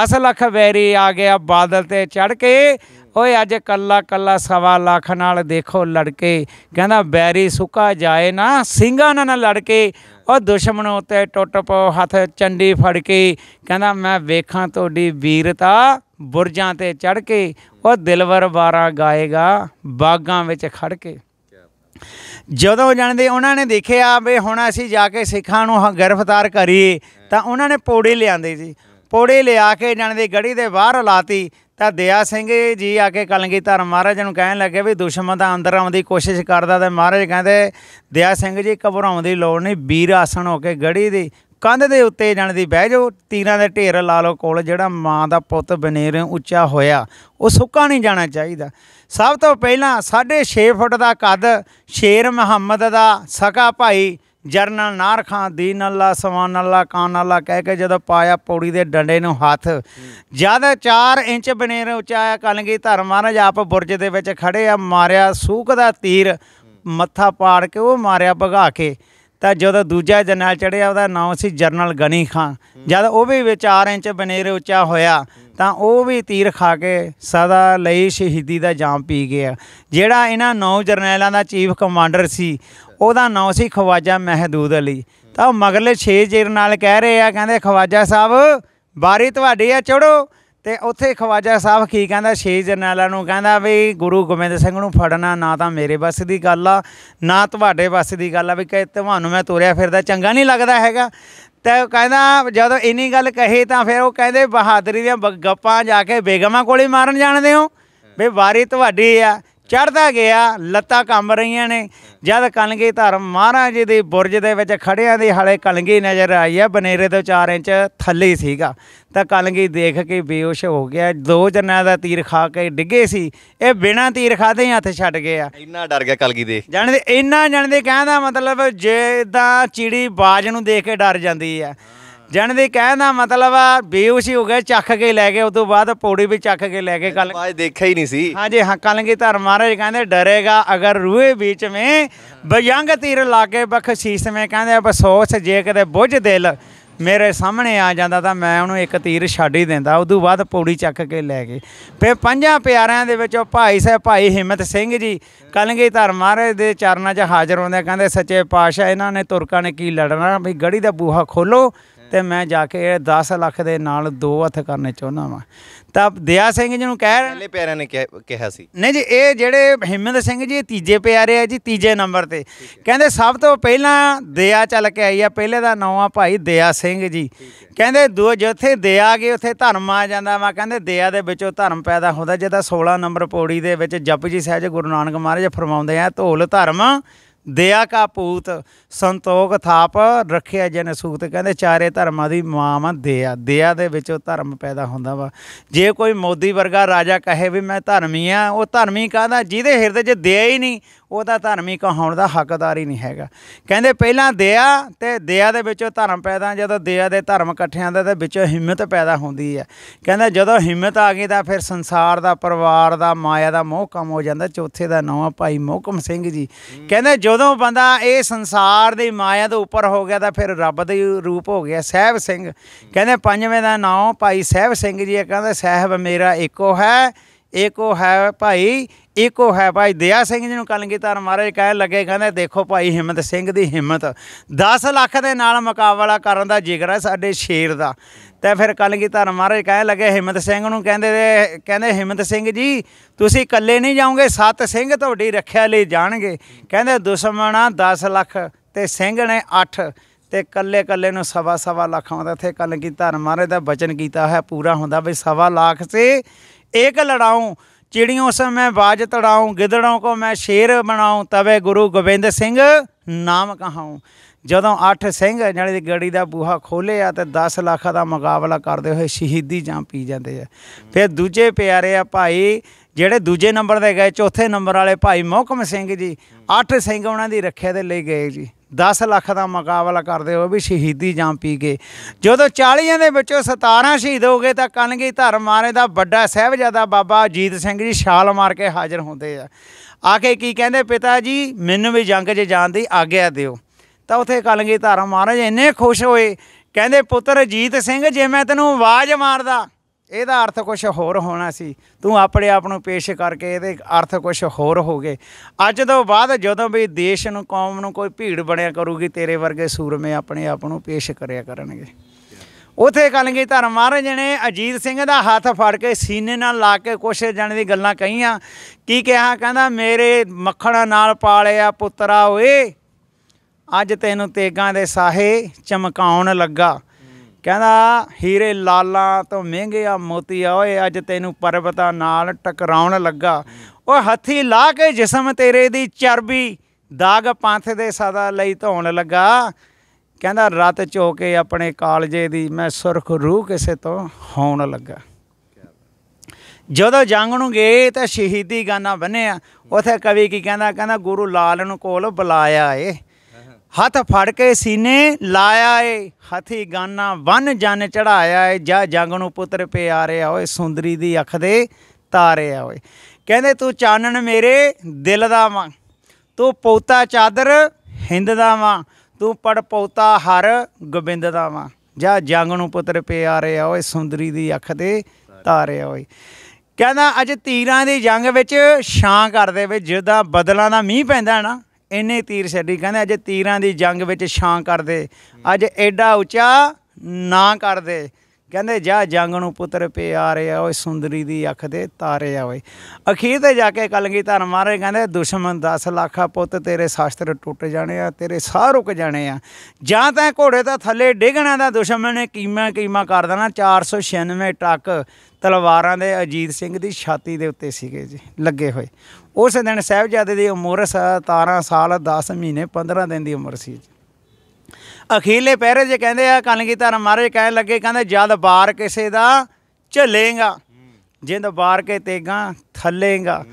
10 ਲੱਖ ਵੈਰੀ ਆ ਗਿਆ ਬਾਦਲ ਤੇ ਚੜ ਕੇ ਓਏ ਅੱਜ ਕੱਲਾ ਕੱਲਾ ਸਵਾ ਲੱਖ ਨਾਲ ਦੇਖੋ ਲੜਕੇ ਕਹਿੰਦਾ ਬੈਰੀ ਸੁੱਕਾ ਜਾਏ ਨਾ ਸਿੰਘਾਂ ਨਾਲ ਲੜ ਕੇ ਉਹ ਦੁਸ਼ਮਣ ਉਤੇ ਟੁੱਟ ਪੋ ਹੱਥ ਚੰਡੀ ਫੜ ਕੇ ਕਹਿੰਦਾ ਮੈਂ ਵੇਖਾਂ ਤੁਹਾਡੀ ਵੀਰਤਾ ਬੁਰਜਾਂ ਤੇ ਚੜ ਕੇ ਉਹ ਦਿਲਵਰ ਬਾਰਾ ਗਾਏਗਾ ਬਾਗਾਂ ਵਿੱਚ ਖੜ ਕੇ ਜਦੋਂ ਜਾਣਦੇ ਉਹਨਾਂ ਨੇ ਦੇਖਿਆ ਵੀ ਹੁਣ ਅਸੀਂ ਜਾ ਕੇ ਸਿੱਖਾਂ ਨੂੰ ਗ੍ਰਿਫਤਾਰ ਕਰੀਏ ਤਾਂ ਉਹਨਾਂ ਨੇ ਪੌੜੇ ਲਿਆਂਦੇ ਸੀ ਪੌੜੇ ਲਿਆ ਕੇ ਜਾਣਦੇ ਗੜੀ ਦੇ ਬਾਹਰ ਲਾਤੀ ਤਾਂ ਦਿਆ ਸਿੰਘ ਜੀ ਆ ਕੇ ਕਲੰਗੀ ਧਰਮ ਮਹਾਰਾਜ ਨੂੰ ਕਹਿਣ ਲੱਗੇ ਵੀ ਦੁਸ਼ਮਣ ਦਾ ਅੰਦਰ ਆਉਣ ਦੀ ਕੋਸ਼ਿਸ਼ ਕਰਦਾ ਤੇ ਮਹਾਰਾਜ ਕਹਿੰਦੇ ਦਿਆ ਸਿੰਘ ਜੀ ਘਬਰਾਉਣ ਦੀ ਲੋੜ ਨਹੀਂ ਵੀਰ ਆਸਣ ਹੋ ਕੇ ਗੜੀ ਦੀ ਕੰਧ ਦੇ ਉੱਤੇ ਜਾਣ ਦੀ ਬਹਿ ਜਾਓ ਤੀਰਾਂ ਦੇ ਢੇਰ ਲਾ ਲਓ ਕੋਲ ਜਿਹੜਾ ਮਾਂ ਦਾ ਪੁੱਤ ਬਨੇਰ ਉੱਚਾ ਹੋਇਆ ਉਹ ਸੁੱਕਾ ਨਹੀਂ ਜਾਣਾ ਚਾਹੀਦਾ ਸਭ ਤੋਂ ਪਹਿਲਾਂ 6.5 ਫੁੱਟ ਦਾ ਕੱਦ ਸ਼ੇਰ ਮੁਹੰਮਦ ਦਾ ਸਕਾ ਭਾਈ ਜਰਨਲ ਨਾਰ ਖਾਨ ਦੀਨ ਅੱਲਾ ਸਵਾਨ ਅੱਲਾ ਕਾਨ ਅੱਲਾ ਕਹਿ ਕੇ ਜਦੋਂ ਪਾਇਆ ਪੌੜੀ ਦੇ ਡੰਡੇ ਨੂੰ ਹੱਥ ਜਦ 4 ਇੰਚ ਬਨੇਰ ਉਚਾਇਆ ਕਲਗੀ ਧਰ ਮਹਾਰਾਜ ਆਪ ਬੁਰਜ ਦੇ ਵਿੱਚ ਖੜੇ ਆ ਮਾਰਿਆ ਸੂਕ ਦਾ ਤੀਰ ਮੱਥਾ ਪਾੜ ਕੇ ਉਹ ਮਾਰਿਆ ਭਗਾ ਕੇ ਤਾਂ ਜਦੋਂ ਦੂਜਾ ਜਰਨਲ ਚੜਿਆ ਉਹਦਾ ਨਾਮ ਸੀ ਜਰਨਲ ਗਨੀ ਖਾਨ ਜਦ ਉਹ ਵੀ ਵਿੱਚ 4 ਇੰਚ ਬਨੇਰ ਉੱਚਾ ਹੋਇਆ ਤਾਂ ਉਹ ਵੀ ਤੀਰ ਖਾ ਕੇ ਸਦਾ ਲਈ ਸ਼ਹੀਦੀ ਦਾ ਜਾਮ ਪੀ ਗਿਆ ਜਿਹੜਾ ਇਹਨਾਂ ਨੌ ਜਰਨੈਲਾਂ ਦਾ ਚੀਫ ਕਮਾਂਡਰ ਸੀ ਉਹਦਾ ਨਾਮ ਸੀ ਖਵਾਜਾ ਮਹਿਦੂਦ ਅਲੀ ਤਾਂ ਮਗਰਲੇ 6 ਜੇਰ ਨਾਲ ਕਹਿ ਰਹੇ ਆ ਕਹਿੰਦੇ ਖਵਾਜਾ ਸਾਹਿਬ ਬਾਰੀ ਤੁਹਾਡੀ ਆ ਚੜੋ ਤੇ ਉੱਥੇ ਖਵਾਜਾ ਸਾਹਿਬ ਕੀ ਕਹਿੰਦਾ 6 ਜਰਨਲਾਂ ਨੂੰ ਕਹਿੰਦਾ ਵੀ ਗੁਰੂ ਗੋਬਿੰਦ ਸਿੰਘ ਨੂੰ ਫੜਨਾ ਨਾ ਤਾਂ ਮੇਰੇ ਵੱਸ ਦੀ ਗੱਲ ਆ ਨਾ ਤੁਹਾਡੇ ਵੱਸ ਦੀ ਗੱਲ ਆ ਵੀ ਕਿ ਤੁਹਾਨੂੰ ਮੈਂ ਤੋਰਿਆ ਫਿਰਦਾ ਚੰਗਾ ਨਹੀਂ ਲੱਗਦਾ ਹੈਗਾ ਤੇ ਕਹਿੰਦਾ ਜਦੋਂ ਇਨੀ ਗੱਲ ਕਹੀ ਤਾਂ ਫਿਰ ਉਹ ਕਹਿੰਦੇ ਬਹਾਦਰੀ ਦੀਆਂ ਗੱਪਾਂ ਜਾ ਕੇ ਬੇਗਮਾਂ ਕੋਲੇ ਮਾਰਨ ਜਾਣਦੇ ਹੋ ਵੀ ਵਾਰੀ ਤੁਹਾਡੀ ਆ ਚੜਦਾ ਗਿਆ ਲੱਤਾਂ ਕੰਬ ਰਹੀਆਂ ਨੇ ਜਦ ਕਲਗੀ ਧਰਮ ਮਹਾਰਾਜ ਦੇ ਬੁਰਜ ਦੇ ਵਿੱਚ ਖੜਿਆਂ ਦੇ ਹਲੇ ਕਲਗੀ ਨਜ਼ਰ ਆਈ ਹੈ ਬਨੇਰੇ ਤੋਂ 4 ਇੰਚ ਥੱਲੇ ਸੀਗਾ ਤਾਂ ਕਲਗੀ ਦੇਖ ਕੇ ਬੇਹੋਸ਼ ਹੋ ਗਿਆ ਦੋ ਜਨਾਂ ਦਾ ਤੀਰ ਖਾ ਕੇ ਡਿੱਗੇ ਸੀ ਇਹ ਬਿਨਾਂ ਤੀਰ ਖਾਦੇ ਹੱਥ ਛੱਡ ਗਏ ਆ ਇੰਨਾ ਡਰ ਗਿਆ ਕਲਗੀ ਦੇ ਜਾਣਦੇ ਇੰਨਾ ਜਾਣਦੇ ਕਹਿੰਦਾ ਮਤਲਬ ਜੇ ਦਾ ਚਿੜੀ ਬਾਜ ਨੂੰ ਦੇਖ ਕੇ ਡਰ ਜਾਂਦੀ ਆ ਜਣ ਦੀ ਕਹਿਣਾ ਮਤਲਬ ਆ ਹੋ ਗਏ ਚੱਖ ਕੇ ਲੈ ਗਏ ਉਸ ਤੋਂ ਬਾਅਦ ਪੌੜੀ ਵੀ ਚੱਖ ਕੇ ਲੈ ਗਏ ਕੱਲ ਬਾਅਦ ਦੇਖਿਆ ਹੀ ਨਹੀਂ ਸੀ ਹਾਂਜੀ ਹਾਂ ਕਲੰਗੀ ਧਰ ਮਹਾਰਾਜ ਕਹਿੰਦੇ ਡਰੇਗਾ ਅਗਰ ਰੂਹੇ ਵਿੱਚ ਮੇ ਬਯੰਗ ਤੀਰ ਲਾ ਕੇ ਬਖਸ਼ੀਸ ਮੇ ਕਹਿੰਦੇ ਬਸੋਸ ਜੇ ਕਦੇ ਬੁੱਝ ਦਿਲ ਮੇਰੇ ਸਾਹਮਣੇ ਆ ਜਾਂਦਾ ਤਾਂ ਮੈਂ ਉਹਨੂੰ ਇੱਕ ਤੀਰ ਛੱਡ ਹੀ ਦਿੰਦਾ ਉਦੋਂ ਬਾਅਦ ਪੌੜੀ ਚੱਕ ਕੇ ਲੈ ਗਏ ਫਿਰ ਪੰਜਾਂ ਪਿਆਰਿਆਂ ਦੇ ਵਿੱਚੋਂ ਭਾਈ ਸਾਹਿਬ ਭਾਈ ਹਿੰਮਤ ਸਿੰਘ ਜੀ ਕਲੰਗੀ ਧਰ ਮਹਾਰਾਜ ਦੇ ਚਰਨਾਂ 'ਚ ਹਾਜ਼ਰ ਹੁੰਦੇ ਕਹਿੰਦੇ ਸੱਚੇ ਪਾਤਸ਼ਾਹ ਇਹਨਾਂ ਨੇ ਤੁਰਕਾਂ ਨੇ ਕੀ ਲੜਨਾ ਵੀ ਗੜੀ ਦਾ ਬੂਹਾ ਖੋਲੋ ਤੇ ਮੈਂ ਜਾ ਕੇ 10 ਲੱਖ ਦੇ ਨਾਲ ਦੋ ਹੱਥ ਕਰਨੇ ਚਾਹੁੰਦਾ ਵਾਂ ਤਾਂ ਦਿਆ ਸਿੰਘ ਜੀ ਨੂੰ ਕਹਿ ਪਹਿਲੇ ਪਿਆਰਿਆਂ ਨੇ ਕਿਹਾ ਸੀ ਨਹੀਂ ਜੀ ਇਹ ਜਿਹੜੇ ਹਿੰਮਤ ਸਿੰਘ ਜੀ ਤੀਜੇ ਪਿਆਰੇ ਆ ਜੀ ਤੀਜੇ ਨੰਬਰ ਤੇ ਕਹਿੰਦੇ ਸਭ ਤੋਂ ਪਹਿਲਾਂ ਦਿਆ ਚੱਲ ਕੇ ਆਈ ਆ ਪਹਿਲੇ ਦਾ ਨਾਮ ਆ ਭਾਈ ਦਿਆ ਸਿੰਘ ਜੀ ਕਹਿੰਦੇ ਦੋ ਜਿੱਥੇ ਦਿਆ ਗਏ ਉੱਥੇ ਧਰਮ ਆ ਜਾਂਦਾ ਵਾ ਕਹਿੰਦੇ ਦਿਆ ਦੇ ਵਿੱਚੋਂ ਧਰਮ ਪੈਦਾ ਹੁੰਦਾ ਜਿਹਦਾ 16 ਨੰਬਰ ਪੌੜੀ ਦੇ ਵਿੱਚ ਜਪਜੀ ਸਾਹਿਬ ਗੁਰੂ ਨਾਨਕ ਮਹਾਰਾਜ ਫਰਮਾਉਂਦੇ ਆ ਧੋਲ ਧਰਮ ਦਇਆ ਕਾ ਪੂਤ ਸੰਤੋਖ ਥਾਪ ਰੱਖਿਆ ਜਨ ਸੂਤ ਕਹਿੰਦੇ ਚਾਰੇ ਧਰਮਾਂ ਦੀ ਮਾਂ ਆ ਦਇਆ ਦਇਆ ਦੇ ਉਹ ਧਰਮ ਪੈਦਾ ਹੁੰਦਾ ਵਾ ਜੇ ਕੋਈ ਮੋਦੀ ਵਰਗਾ ਰਾਜਾ ਕਹੇ ਵੀ ਮੈਂ ਧਰਮੀ ਆ ਉਹ ਧਰਮੀ ਕਹਿੰਦਾ ਜਿਹਦੇ ਹਿਰਦੇ 'ਚ ਦਇਆ ਹੀ ਨਹੀਂ ਉਹਦਾ ਧਰਮੀ ਕਹਾਉਣ ਦਾ ਹੱਕਦਾਰ ਹੀ ਨਹੀਂ ਹੈਗਾ ਕਹਿੰਦੇ ਪਹਿਲਾਂ ਦਇਆ ਤੇ ਦਇਆ ਦੇ ਵਿੱਚੋਂ ਧਰਮ ਪੈਦਾ ਜਦੋਂ ਦਇਆ ਦੇ ਧਰਮ ਇਕੱਠਿਆਂ ਆਂਦੇ ਤੇ ਵਿੱਚੋਂ ਹਿੰਮਤ ਪੈਦਾ ਹੁੰਦੀ ਹੈ ਕਹਿੰਦਾ ਜਦੋਂ ਹਿੰਮਤ ਆ ਗਈ ਤਾਂ ਫਿਰ ਸੰਸਾਰ ਦਾ ਪਰਿਵਾਰ ਦਾ ਮਾਇਆ ਦਾ ਮੋਹ ਕਮ ਹੋ ਜਾਂਦਾ ਚੌਥੇ ਦਾ ਨਾਮ ਭਾਈ ਮੋਹਕਮ ਸਿੰਘ ਜੀ ਕਹਿੰਦੇ ਜਦੋਂ ਬੰਦਾ ਇਹ ਸੰਸਾਰ ਦੀ ਮਾਇਆ ਤੋਂ ਉੱਪਰ ਹੋ ਗਿਆ ਤਾਂ ਫਿਰ ਰੱਬ ਦੇ ਰੂਪ ਹੋ ਗਿਆ ਸਹਿਬ ਸਿੰਘ ਕਹਿੰਦੇ ਪੰਜਵੇਂ ਦਾ ਨਾਮ ਭਾਈ ਸਹਿਬ ਸਿੰਘ ਜੀ ਇਹ ਕਹਿੰਦਾ ਸਹਿਬ ਮੇਰਾ ਇੱਕੋ ਹੈ ਏਕੋ ਹੈ ਭਾਈ ਏਕੋ ਹੈ ਭਾਈ ਦਿਆ ਸਿੰਘ ਜੀ ਨੂੰ ਕਲਗੀਧਰ ਮਹਾਰਾਜ ਕਹਿ ਲੱਗੇ ਕਹਿੰਦੇ ਦੇਖੋ ਭਾਈ ਹਿੰਮਤ ਸਿੰਘ ਦੀ ਹਿੰਮਤ 10 ਲੱਖ ਦੇ ਨਾਲ ਮੁਕਾਬਲਾ ਕਰਨ ਦਾ ਜਿਗਰ ਹੈ ਸਾਡੇ ਸ਼ੇਰ ਦਾ ਤੇ ਫਿਰ ਕਲਗੀਧਰ ਮਹਾਰਾਜ ਕਹਿ ਲੱਗੇ ਹਿੰਮਤ ਸਿੰਘ ਨੂੰ ਕਹਿੰਦੇ ਕਹਿੰਦੇ ਹਿੰਮਤ ਸਿੰਘ ਜੀ ਤੁਸੀਂ ਇਕੱਲੇ ਨਹੀਂ ਜਾਓਗੇ ਸੱਤ ਸਿੰਘ ਤੁਹਾਡੀ ਰੱਖਿਆ ਲਈ ਜਾਣਗੇ ਕਹਿੰਦੇ ਦੁਸ਼ਮਣਾ 10 ਲੱਖ ਤੇ ਸਿੰਘ ਨੇ 8 ਤੇ ਕੱਲੇ ਕੱਲੇ ਨੂੰ ਸਵਾ ਸਵਾ ਲੱਖ ਆਉਂਦਾ ਇੱਥੇ ਕੱਲ ਮਹਾਰਾਜ ਦਾ ਬਚਨ ਕੀਤਾ ਹੈ ਪੂਰਾ ਹੁੰਦਾ ਵੀ ਸਵਾ ਲੱਖ ਸੇ ਏਕ ਲੜਾਉ ਚਿੜੀਆਂ से ਮੈਂ ਬਾਜ तड़ाऊं ਗਿੱਦੜਾਂ ਕੋ ਮੈਂ ਸ਼ੇਰ ਬਣਾਉਂ ਤਵੇ ਗੁਰੂ ਗੋਬਿੰਦ ਸਿੰਘ ਨਾਮ ਕਹਾਉਂ ਜਦੋਂ ਅੱਠ ਸਿੰਘ ਜਣੇ ਦੀ ਗੜੀ ਦਾ ਬੂਹਾ ਖੋਲੇ ਆ ਤੇ 10 ਲੱਖ ਦਾ ਮੁਕਾਬਲਾ ਕਰਦੇ ਹੋਏ ਸ਼ਹੀਦੀ ਜਾਂ ਪੀ ਜਾਂਦੇ ਆ ਫਿਰ ਦੂਜੇ ਪਿਆਰੇ ਆ ਭਾਈ ਜਿਹੜੇ ਦੂਜੇ ਨੰਬਰ ਦੇ ਗਏ ਚੌਥੇ ਨੰਬਰ ਵਾਲੇ ਭਾਈ ਮੋਹਕਮ ਸਿੰਘ ਜੀ ਅੱਠ ਸਿੰਘ ਉਹਨਾਂ ਦੀ ਰੱਖਿਆ ਤੇ ਲਈ ਗਏ ਜੀ 10 ਲੱਖ ਦਾ ਮੁਕਾਬਲਾ ਕਰਦੇ ਹੋ ਵੀ ਸ਼ਹੀਦੀ ਜਾਂ ਪੀ ਕੇ ਜਦੋਂ 40 ਦੇ ਵਿੱਚੋਂ 17 ਸ਼ਹੀਦ ਹੋ ਗਏ ਤਾਂ ਕਨਗੀ ਧਰਮ ਮਾਰੇ ਦਾ ਵੱਡਾ ਸਹਿਬਜ਼ਾਦਾ ਬਾਬਾ ਅਜੀਤ ਸਿੰਘ ਜੀ ਛਾਲ ਮਾਰ ਕੇ ਹਾਜ਼ਰ ਹੁੰਦੇ ਆ ਆ ਕੇ ਕੀ ਕਹਿੰਦੇ ਪਿਤਾ ਜੀ ਮੈਨੂੰ ਵੀ ਜੰਗ 'ਚ ਜਾਣ ਦੀ ਆਗਿਆ ਦਿਓ ਤਾਂ ਉਥੇ ਕਨਗੀ ਧਰਮ ਮਹਾਰਾਜ ਇੰਨੇ ਖੁਸ਼ ਹੋਏ ਕਹਿੰਦੇ ਪੁੱਤਰ ਅਜੀਤ ਸਿੰਘ ਜੇ ਮੈਂ ਤੈਨੂੰ ਆਵਾਜ਼ ਮਾਰਦਾ ਇਹਦਾ ਅਰਥ ਕੁਝ ਹੋਰ ਹੋਣਾ ਸੀ ਤੂੰ ਆਪਣੇ ਆਪ ਨੂੰ ਪੇਸ਼ ਕਰਕੇ ਇਹਦੇ ਅਰਥ ਕੁਝ ਹੋਰ ਹੋ ਗਏ ਅੱਜ ਤੋਂ ਬਾਅਦ ਜਦੋਂ ਵੀ ਦੇਸ਼ ਨੂੰ ਕੌਮ ਨੂੰ ਕੋਈ ਭੀੜ ਬਣਿਆ ਕਰੂਗੀ ਤੇਰੇ ਵਰਗੇ ਸੂਰਮੇ ਆਪਣੇ ਆਪ ਨੂੰ ਪੇਸ਼ ਕਰਿਆ ਕਰਨਗੇ ਉਥੇ ਕਲਗੀ ਧਰਮ ਮਹਾਰਾਜ ਨੇ ਅਜੀਤ ਸਿੰਘ ਦਾ ਹੱਥ ਫੜ ਕੇ ਸੀਨੇ ਨਾਲ ਲਾ ਕੇ ਕੁਛ ਜਣ ਦੀ ਗੱਲਾਂ ਕਹੀਆਂ ਕੀ ਕਿਹਾ ਕਹਿੰਦਾ ਮੇਰੇ ਮੱਖਣਾ ਨਾਲ ਪਾਲਿਆ ਪੁੱਤਰਾ ਓਏ ਅੱਜ ਤੈਨੂੰ ਤੇਗਾਂ ਦੇ ਸਾਹੇ ਚਮਕਾਉਣ ਲੱਗਾ ਕਹਿੰਦਾ ਹੀਰੇ ਲਾਲਾਂ ਤੋਂ ਮਹਿੰਗੇ ਆ ਮੋਤੀ ਆ ਓਏ ਅੱਜ ਤੈਨੂੰ ਪਰਬਤਾਂ ਨਾਲ ਟਕਰਾਉਣ ਲੱਗਾ ਓ ਹੱਥੀ ਲਾ ਕੇ ਜਿਸਮ ਤੇਰੇ ਦੀ ਚਰਬੀ ਦਾਗ ਪੰਥ ਦੇ ਸਦਾ ਲਈ ਧੋਣ ਲੱਗਾ ਕਹਿੰਦਾ ਰਤ ਚੋ ਕੇ ਆਪਣੇ ਕਾਲਜੇ ਦੀ ਮੈਂ ਸੁਰਖ ਰੂਹ ਕਿਸੇ ਤੋਂ ਹੋਣ ਲੱਗਾ ਜਦੋਂ ਜੰਗ ਨੂੰ ਗਏ ਤਾਂ ਸ਼ਹੀਦੀ ਗਾਨਾ ਬੰਨਿਆ ਉਥੇ ਕਵੀ ਕੀ ਕਹਿੰਦਾ ਕਹਿੰਦਾ ਗੁਰੂ ਲਾਲ ਨੂੰ ਕੋਲ ਬੁਲਾਇਆ ਏ ਹੱਥ ਫੜ ਕੇ ਸੀਨੇ ਲਾਇਆ ਏ ਹਥੀ ਗਾਨਾ ਵਨ ਜਨ ਚੜਾਇਆ ਏ ਜਾ ਜੰਗ ਨੂੰ ਪੁੱਤਰ ਪਿਆਰਿਆ ਓਏ ਸੁੰਦਰੀ ਦੀ ਅੱਖ ਦੇ ਤਾਰਿਆ ਓਏ ਕਹਿੰਦੇ ਤੂੰ ਚਾਨਣ ਮੇਰੇ ਦਿਲ ਦਾ ਵਾਂ ਤੂੰ ਪੌਤਾ ਚਾਦਰ ਹਿੰਦ ਦਾ ਵਾਂ ਤੂੰ ਪੜ ਪੌਤਾ ਹਰ ਗੋਬਿੰਦ ਦਾ ਵਾਂ ਜਾ ਜੰਗ ਨੂੰ ਪੁੱਤਰ ਪਿਆਰਿਆ ਓਏ ਸੁੰਦਰੀ ਦੀ ਅੱਖ ਦੇ ਤਾਰਿਆ ਓਏ ਕਹਿੰਦਾ ਅੱਜ ਤੀਰਾਂ ਦੀ ਜੰਗ ਵਿੱਚ ਛਾਂ ਕਰਦੇ ਵੇ ਜਿੱਦਾਂ ਬਦਲਾਂ ਦਾ ਮੀਂਹ ਪੈਂਦਾ ਨਾ ਇੰਨੇ ਤੀਰ ਛੱਡੀ ਕਹਿੰਦੇ ਅੱਜ ਤੀਰਾਂ ਦੀ ਜੰਗ ਵਿੱਚ ਛਾਂ ਕਰਦੇ ਅੱਜ ਐਡਾ ਉੱਚਾ ਨਾ ਕਰਦੇ ਕਹਿੰਦੇ ਜਾ ਜੰਗ ਨੂੰ ਪੁੱਤਰ ਪਿਆਰੇ ਆ ਓਏ ਸੁੰਦਰੀ ਦੀ ਅੱਖ ਦੇ ਤਾਰੇ ਆ ਓਏ ਅਖੀਰ ਤੇ ਜਾ ਕੇ ਕਲਗੀ ਧਰ ਮਾਰੇ ਕਹਿੰਦੇ ਦੁਸ਼ਮਣ 10 ਲੱਖਾ ਪੁੱਤ ਤੇਰੇ ਸ਼ਾਸਤਰ ਟੁੱਟ ਜਾਣੇ ਆ ਤੇਰੇ ਸਾਹ ਰੁਕ ਜਾਣੇ ਆ ਜਾਂ ਤਾਂ ਘੋੜੇ ਤਾਂ ਥੱਲੇ ਡਿੱਗਣਾ ਦਾ ਦੁਸ਼ਮਣ ਨੇ ਕੀਮਾ ਕੀਮਾ ਕਰ ਦੇਣਾ 496 ਟੱਕ ਤਲਵਾਰਾਂ ਦੇ ਅਜੀਤ ਸਿੰਘ ਦੀ ਛਾਤੀ ਦੇ ਉੱਤੇ ਸੀਗੇ ਜੀ ਲੱਗੇ ਹੋਏ ਉਸ ਦਿਨ ਸਹਿਬਜ਼ਾਦੇ ਦੀ ਉਮਰ 17 ਸਾਲ 10 ਮਹੀਨੇ 15 ਦਿਨ ਦੀ ਉਮਰ ਸੀ ਜੀ ਅਖੀਲੇ ਪਹਿਰੇ ਜੇ ਕਹਿੰਦੇ ਆ ਕਲਗੀ ਧਰਮ ਮਹਾਰਾਜ ਕਹਿਣ ਲੱਗੇ ਕਹਿੰਦੇ ਜਦ ਬਾਰ ਕਿਸੇ ਦਾ ਝੱਲੇਗਾ ਜਿੰਦ ਬਾਰ ਕੇ ਤੇਗਾ ਥੱਲੇਗਾ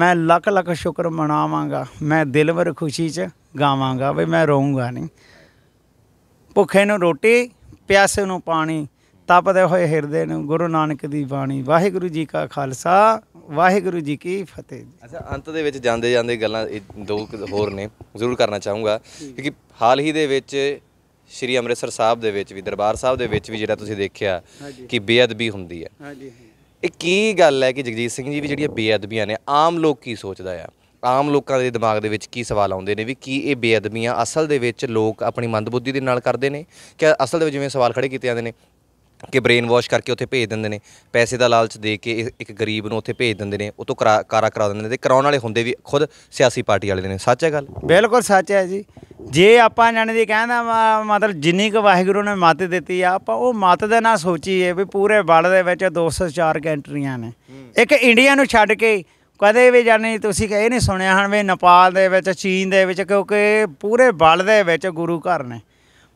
ਮੈਂ ਲੱਖ ਲੱਖ ਸ਼ੁਕਰ ਮਨਾਵਾਂਗਾ ਮੈਂ ਦਿਲਵਰ ਖੁਸ਼ੀ 'ਚ ਗਾਵਾਂਗਾ ਵੀ ਮੈਂ ਰੋਊਂਗਾ ਨਹੀਂ ਭੁੱਖੇ ਨੂੰ ਰੋਟੀ ਪਿਆਸੇ ਨੂੰ ਪਾਣੀ ਤਪਦੇ ਹੋਏ ਹਿਰਦੇ ਨੂੰ ਗੁਰੂ ਨਾਨਕ ਦੀ ਬਾਣੀ ਵਾਹਿਗੁਰੂ ਜੀ ਕਾ ਖਾਲਸਾ ਵਾਹਿਗੁਰੂ ਜੀ ਕੀ ਫਤਿਹ ਅੱਛਾ ਅੰਤ ਦੇ ਵਿੱਚ ਜਾਂਦੇ ਜਾਂਦੇ ਗੱਲਾਂ ਦੋ ਹੋਰ ਨੇ ਜ਼ਰੂਰ ਕਰਨਾ ਚਾਹੂੰਗਾ ਕਿਉਂਕਿ ਹਾਲ ਹੀ ਦੇ ਵਿੱਚ ਸ਼੍ਰੀ ਅੰਮ੍ਰਿਤਸਰ ਸਾਹਿਬ ਦੇ ਵਿੱਚ ਵੀ ਦਰਬਾਰ ਸਾਹਿਬ ਦੇ ਵਿੱਚ ਵੀ ਜਿਹੜਾ ਤੁਸੀਂ ਦੇਖਿਆ ਕਿ ਬੇਅਦਬੀ ਹੁੰਦੀ ਹੈ ਹਾਂਜੀ ਇਹ ਕੀ ਗੱਲ ਹੈ ਕਿ ਜਗਜੀਤ ਸਿੰਘ ਜੀ ਵੀ ਜਿਹੜੀਆਂ ਬੇਅਦਬੀਆਂ ਨੇ ਆਮ ਲੋਕ ਕੀ ਸੋਚਦਾ ਆ ਆਮ ਲੋਕਾਂ ਦੇ ਦਿਮਾਗ ਦੇ ਵਿੱਚ ਕੀ ਸਵਾਲ ਆਉਂਦੇ ਨੇ ਵੀ ਕੀ ਇਹ ਬੇਅਦਬੀਆਂ ਅਸਲ ਦੇ ਵਿੱਚ ਲੋਕ ਆਪਣੀ ਮੰਦਬੁੱਧੀ ਦੇ ਨਾਲ ਕਰਦੇ ਨੇ ਕਿ ਅਸਲ ਦੇ ਵਿੱਚ ਜਿਵੇਂ ਸਵਾਲ ਖੜੇ ਕੀਤੇ ਜਾਂਦੇ ਨੇ ਕਿ ਬ੍ਰੇਨ ਵਾਸ਼ ਕਰਕੇ ਉੱਥੇ ਭੇਜ ਦਿੰਦੇ ਨੇ ਪੈਸੇ ਦਾ ਲਾਲਚ ਦੇ ਕੇ ਇੱਕ ਗਰੀਬ ਨੂੰ ਉੱਥੇ ਭੇਜ ਦਿੰਦੇ ਨੇ ਉਹ ਤੋਂ ਕਾਰਾ ਕਰਾ ਦਿੰਦੇ ਨੇ ਤੇ ਕਰਾਉਣ ਵਾਲੇ ਹੁੰਦੇ ਵੀ ਖੁਦ ਸਿਆਸੀ ਪਾਰਟੀ ਵਾਲੇ ਨੇ ਸੱਚ ਹੈ ਗੱਲ ਬਿਲਕੁਲ ਸੱਚ ਹੈ ਜੀ ਜੇ ਆਪਾਂ ਜਾਣੇ ਦੀ ਕਹਿੰਦਾ ਮਤਲਬ ਜਿੰਨੀ ਕੁ ਵਾਹਿਗੁਰੂ ਨੇ ਮਤ ਦਿੱਤੀ ਆ ਆਪਾਂ ਉਹ ਮਤ ਦੇ ਨਾਲ ਸੋਚੀਏ ਵੀ ਪੂਰੇ ਵਲ ਦੇ ਵਿੱਚ 204 ਕੰਟਰੀਆਂ ਨੇ ਇੱਕ ਇੰਡੀਆ ਨੂੰ ਛੱਡ ਕੇ ਕਦੇ ਵੀ ਜਾਣੀ ਤੁਸੀਂ ਇਹ ਨਹੀਂ ਸੁਣਿਆ ਹਨ ਵੀ ਨੇਪਾਲ ਦੇ ਵਿੱਚ ਚੀਨ ਦੇ ਵਿੱਚ ਕਿਉਂਕਿ ਪੂਰੇ ਵਲ ਦੇ ਵਿੱਚ ਗੁਰੂ ਘਰ ਨੇ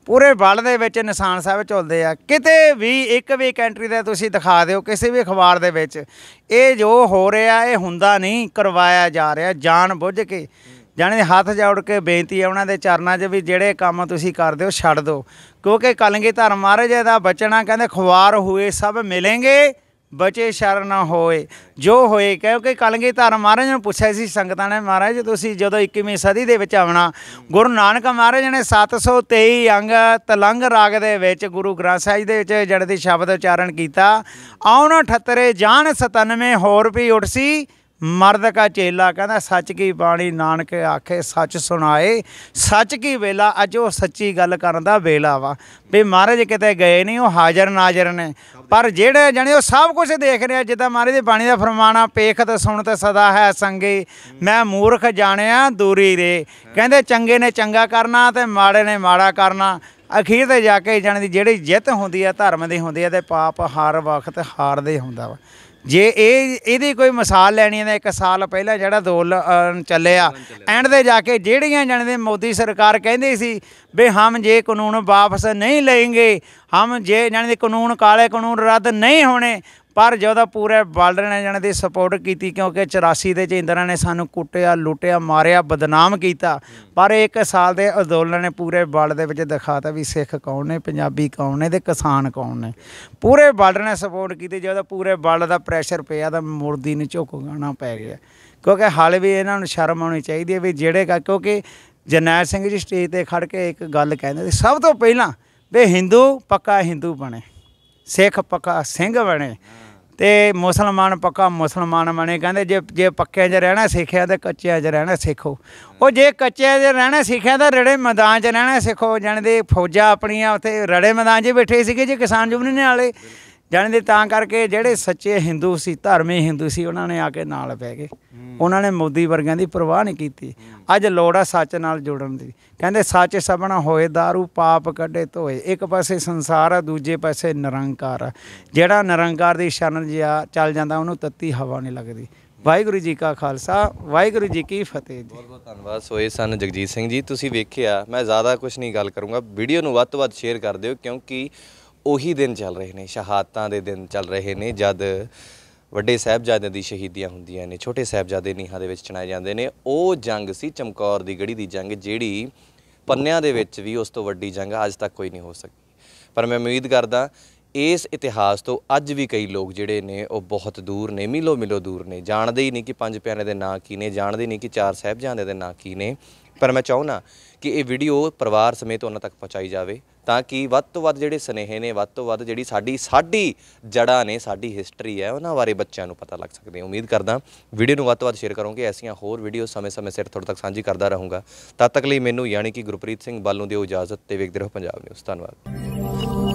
ਪੂਰੇ ਵਰਲਡ ਦੇ ਵਿੱਚ ਨਿਸ਼ਾਨ ਸਾਹਿਬ ਝੁਲਦੇ ਆ ਕਿਤੇ ਵੀ ਇੱਕ ਵੀ ਕੰਟਰੀ ਦਾ ਤੁਸੀਂ ਦਿਖਾ ਦਿਓ ਕਿਸੇ ਵੀ ਅਖਬਾਰ ਦੇ ਵਿੱਚ ਇਹ ਜੋ ਹੋ ਰਿਹਾ ਇਹ ਹੁੰਦਾ ਨਹੀਂ ਕਰਵਾਇਆ ਜਾ ਰਿਹਾ ਜਾਣ ਬੁੱਝ ਕੇ ਜਾਣੇ ਹੱਥ ਜੋੜ ਕੇ ਬੇਨਤੀ ਹੈ ਉਹਨਾਂ ਦੇ ਚਰਨਾਂ 'ਚ ਵੀ ਜਿਹੜੇ ਕੰਮ ਤੁਸੀਂ ਕਰਦੇ ਹੋ ਛੱਡ ਦਿਓ ਕਿਉਂਕਿ ਕਲਗੀ ਧਰਮ ਮਹਾਰਾਜ ਦਾ ਬਚਣਾ ਕਹਿੰਦੇ ਖੁਵਾਰ ਹੋਏ ਸਭ ਮਿਲेंगे ਬਚੇ ਸ਼ਰ ਨਾ ਹੋਏ ਜੋ ਹੋਏ ਕਿਉਂਕਿ ਕਲਗੀ ਧਰ ਮਹਾਰਾਜ ਨੂੰ ਪੁੱਛਿਆ ਸੀ ਸੰਗਤਾਂ ਨੇ ਮਹਾਰਾਜ ਤੁਸੀਂ ਜਦੋਂ 21ਵੀਂ ਸਦੀ ਦੇ ਵਿੱਚ ਆਉਣਾ ਗੁਰੂ ਨਾਨਕ ਮਹਾਰਾਜ ਨੇ 723 ਅੰਗ ਤਲੰਗ ਰਾਗ ਦੇ ਵਿੱਚ ਗੁਰੂ ਗ੍ਰੰਥ ਸਾਹਿਬ ਦੇ ਵਿੱਚ ਦੇ ਸ਼ਬਦ ਉਚਾਰਨ ਕੀਤਾ ਆਉਣ 78 ਜਾਣ 97 ਹੋਰ ਵੀ ਸੀ ਮਰਦ ਕਾ ਚੇਲਾ ਕਹਿੰਦਾ ਸੱਚ ਕੀ ਬਾਣੀ ਨਾਨਕ ਆਖੇ ਸੱਚ ਸੁਣਾਏ ਸੱਚ ਕੀ ਵੇਲਾ ਅੱਜ ਉਹ ਸੱਚੀ ਗੱਲ ਕਰਨ ਦਾ ਵੇਲਾ ਵਾ ਵੀ ਮਹਾਰਾਜ ਕਿਤੇ ਗਏ ਨਹੀਂ ਉਹ ਹਾਜ਼ਰ ਨਾਜ਼ਰ ਨੇ ਪਰ ਜਿਹੜੇ ਜਣੇ ਉਹ ਸਭ ਕੁਝ ਦੇਖ ਰਿਹਾ ਜਿੱਦਾਂ ਮਹਾਰਾਜ ਦੀ ਬਾਣੀ ਦਾ ਫਰਮਾਨਾ ਪੇਖ ਤੇ ਸੁਣ ਤੇ ਸਦਾ ਹੈ ਸੰਗੇ ਮੈਂ ਮੂਰਖ ਜਾਣਿਆ ਦੂਰੀ ਰੇ ਕਹਿੰਦੇ ਚੰਗੇ ਨੇ ਚੰਗਾ ਕਰਨਾ ਤੇ ਮਾੜੇ ਨੇ ਮਾੜਾ ਕਰਨਾ ਅਖੀਰ ਤੇ ਜਾ ਕੇ ਜਣੇ ਦੀ ਜਿਹੜੀ ਜਿੱਤ ਹੁੰਦੀ ਹੈ ਧਰਮ ਦੀ ਹੁੰਦੀ ਹੈ ਤੇ ਪਾਪ ਹਰ ਵਕਤ ਹਾਰਦੇ ਹੁੰਦਾ ਵਾ ਜੇ ਇਹ ਇਹਦੀ ਕੋਈ ਮਿਸਾਲ ਲੈਣੀ ਹੈ ਤਾਂ ਇੱਕ ਸਾਲ ਪਹਿਲਾਂ ਜਿਹੜਾ ਦੋਲ ਚੱਲਿਆ ਐਂਡ ਦੇ ਜਾ ਕੇ ਜਿਹੜੀਆਂ ਜਾਣਦੇ ਮੋਦੀ ਸਰਕਾਰ ਕਹਿੰਦੀ ਸੀ ਵੀ ਹਮ ਜੇ ਕਾਨੂੰਨ ਵਾਪਸ ਨਹੀਂ ਲਏਗੇ ਹਮ ਜੇ ਜਾਣਦੇ ਕਾਨੂੰਨ ਕਾਲੇ ਕਾਨੂੰਨ ਰੱਦ ਨਹੀਂ ਹੋਣੇ ਪਰ ਜਦੋਂ ਪੂਰੇ ਬਾਲਡਰ ਨੇ ਜਣ ਦੀ ਸਪੋਰਟ ਕੀਤੀ ਕਿਉਂਕਿ 84 ਦੇ ਚ ਨੇ ਸਾਨੂੰ ਕੁੱਟਿਆ ਲੁੱਟਿਆ ਮਾਰਿਆ ਬਦਨਾਮ ਕੀਤਾ ਪਰ ਇੱਕ ਸਾਲ ਦੇ ਅੰਦੋਲਨ ਨੇ ਪੂਰੇ ਬਾਲਡ ਦੇ ਵਿੱਚ ਦਿਖਾਤਾ ਵੀ ਸਿੱਖ ਕੌਣ ਨੇ ਪੰਜਾਬੀ ਕੌਣ ਨੇ ਤੇ ਕਿਸਾਨ ਕੌਣ ਨੇ ਪੂਰੇ ਬਾਲਡਰ ਨੇ ਸਪੋਰਟ ਕੀਤੀ ਜਦੋਂ ਪੂਰੇ ਬਾਲਡ ਦਾ ਪ੍ਰੈਸ਼ਰ ਪਿਆ ਤਾਂ ਮੁਰਦੀ ਝੁੱਕ ਗਾਣਾ ਪੈ ਗਿਆ ਕਿਉਂਕਿ ਹਾਲੇ ਵੀ ਇਹਨਾਂ ਨੂੰ ਸ਼ਰਮ ਆਉਣੀ ਚਾਹੀਦੀ ਹੈ ਵੀ ਜਿਹੜੇ ਕਿਉਂਕਿ ਜਨੈਲ ਸਿੰਘ ਜੀ ਸਟੇਜ ਤੇ ਖੜ ਕੇ ਇੱਕ ਗੱਲ ਕਹਿੰਦੇ ਸੀ ਸਭ ਤੋਂ ਪਹਿਲਾਂ ਵੀ ਹਿੰਦੂ ਪੱਕਾ ਹਿੰਦੂ ਬਣੇ ਸਿੱਖ ਪੱਕਾ ਸਿੰਘ ਬਣੇ ਤੇ ਮੁਸਲਮਾਨ ਪੱਕਾ ਮੁਸਲਮਾਨ ਬਣੇ ਕਹਿੰਦੇ ਜੇ ਜੇ ਪੱਕਿਆਂ 'ਚ ਰਹਿਣਾ ਸਿੱਖਿਆ ਤੇ ਕੱਚਿਆਂ 'ਚ ਰਹਿਣਾ ਸਿੱਖੋ ਉਹ ਜੇ ਕੱਚਿਆਂ 'ਚ ਰਹਿਣਾ ਸਿੱਖਿਆ ਤਾਂ ਰੜੇ ਮੈਦਾਨ 'ਚ ਰਹਿਣਾ ਸਿੱਖੋ ਜਾਣਦੇ ਫੌਜਾਂ ਆਪਣੀਆਂ ਉੱਥੇ ਰੜੇ ਮੈਦਾਨ 'ਚ ਬੈਠੇ ਸੀਗੇ ਜੇ ਕਿਸਾਨ ਜੁਮਨੀ ਨੇ ਵਾਲੇ ਜਾਣਦੇ ਤਾਂ ਕਰਕੇ ਜਿਹੜੇ ਸੱਚੇ ਹਿੰਦੂ ਸੀ ਧਰਮੀ ਹਿੰਦੂ ਸੀ ਉਹਨਾਂ ਨੇ ਆ ਕੇ ਨਾਲ ਪੈ ਗਏ ਉਹਨਾਂ ਨੇ ਮੋਦੀ ਵਰਗਿਆਂ ਦੀ ਪਰਵਾਹ ਨਹੀਂ ਕੀਤੀ ਅੱਜ ਲੋੜ ਆ ਸੱਚ ਨਾਲ ਜੁੜਨ ਦੀ ਕਹਿੰਦੇ ਸੱਚ ਸਭਣਾ ਹੋਏ दारू ਪਾਪ ਕੱਢੇ ਧੋਏ ਇੱਕ ਪਾਸੇ ਸੰਸਾਰ ਆ ਦੂਜੇ ਪਾਸੇ ਨਿਰੰਕਾਰ ਆ ਜਿਹੜਾ ਨਿਰੰਕਾਰ ਦੀ ਸ਼ਰਨ ਜਿਆ ਚੱਲ ਜਾਂਦਾ ਉਹਨੂੰ ਤੱਤੀ ਹਵਾ ਨਹੀਂ ਲੱਗਦੀ ਵਾਹਿਗੁਰੂ ਜੀ ਕਾ ਖਾਲਸਾ ਵਾਹਿਗੁਰੂ ਜੀ ਕੀ ਫਤਿਹ ਜੀ ਬਹੁਤ ਬਹੁਤ ਧੰਨਵਾਦ ਸੋਏ ਸਨ ਜਗਜੀਤ ਸਿੰਘ ਜੀ ਤੁਸੀਂ ਵੇਖਿਆ ਮੈਂ ਜ਼ਿਆਦਾ ਕੁਝ ਨਹੀਂ ਗੱਲ ਕਰੂੰਗਾ ਵੀਡੀਓ ਨੂੰ ਵੱਧ ਤੋਂ ਵੱਧ ਸ਼ੇਅਰ ਕਰ ਦਿਓ ਕਿਉਂਕਿ ਉਹੀ ਦਿਨ ਚੱਲ ਰਹੇ ਨੇ ਸ਼ਹਾਦਤਾਂ ਦੇ ਦਿਨ ਚੱਲ ਰਹੇ ਨੇ ਜਦ ਵੱਡੇ ਸਹਿਬਜ਼ਾਦਿਆਂ ਦੀ ਸ਼ਹੀਦੀਆਂ ਹੁੰਦੀਆਂ ਨੇ ਛੋਟੇ ਸਹਿਬਜ਼ਾਦੇ ਨੀਹਾਂ ਦੇ ਵਿੱਚ ਚਣਾਏ ਜਾਂਦੇ ਨੇ ਉਹ ਜੰਗ ਸੀ ਚਮਕੌਰ ਦੀ ਗੜੀ ਦੀ ਜੰਗ ਜਿਹੜੀ ਪੰਨਿਆਂ ਦੇ ਵਿੱਚ ਵੀ ਉਸ ਤੋਂ ਵੱਡੀ ਜੰਗ ਅੱਜ ਤੱਕ ਕੋਈ ਨਹੀਂ ਹੋ ਸਕੀ ਪਰ ਮੈਂ ਉਮੀਦ ਕਰਦਾ ਇਸ ਇਤਿਹਾਸ ਤੋਂ ਅੱਜ ਵੀ ਕਈ ਲੋਕ ਜਿਹੜੇ ਨੇ ਉਹ ਬਹੁਤ ਦੂਰ ਨੇ ਮਿਲੋ ਮਿਲੋ ਦੂਰ ਨੇ ਜਾਣਦੇ ਹੀ ਨਹੀਂ ਕਿ ਪੰਜ ਪਿਆਰੇ ਦੇ ਨਾਂ ਕੀ ਨੇ ਜਾਣਦੇ ਨਹੀਂ ਕਿ ਚਾਰ ਸਹਿਬਜ਼ਾਦਿਆਂ ਦੇ ਨਾਂ ਕੀ ਨੇ ਪਰ ਮੈਂ ਚਾਹੁੰਨਾ ਕਿ ਇਹ ਵੀਡੀਓ ਪਰਿਵਾਰ ਸਮੇਤ ਉਹਨਾਂ ਤੱਕ ਪਹੁੰਚਾਈ ਜਾਵੇ ਤਾਂ ਕਿ ਵੱਧ ਤੋਂ ਵੱਧ ਜਿਹੜੇ ਸਨੇਹੇ ਨੇ ਵੱਧ ਤੋਂ ਵੱਧ ਜਿਹੜੀ ਸਾਡੀ ਸਾਡੀ ਜੜਾਂ ਨੇ ਸਾਡੀ ਹਿਸਟਰੀ ਹੈ ਉਹਨਾਂ ਬਾਰੇ ਬੱਚਿਆਂ ਨੂੰ ਪਤਾ ਲੱਗ ਸਕਦੇ ਉਮੀਦ ਕਰਦਾ ਵੀਡੀਓ ਨੂੰ ਵੱਧ ਤੋਂ ਵੱਧ ਸ਼ੇਅਰ ਕਰੋਗੇ ਐਸੀਆਂ ਹੋਰ ਵੀਡੀਓ ਸਮੇਂ-ਸਮੇਂ ਸਿਰ ਤੁਹਾਡੇ ਤੱਕ ਸਾਂਝੀ ਕਰਦਾ ਰਹੂੰਗਾ ਤਦ ਤੱਕ ਲਈ ਮੈਨੂੰ ਯਾਨੀ ਕਿ ਗੁਰਪ੍ਰੀਤ ਸਿੰਘ ਬਾਲੋਂ ਦਿਓ ਇਜਾਜ਼ਤ ਤੇ ਵੇਖਦੇ ਰਹੋ ਪੰਜਾਬ ਨਿਊਜ਼ ਧੰਨਵਾਦ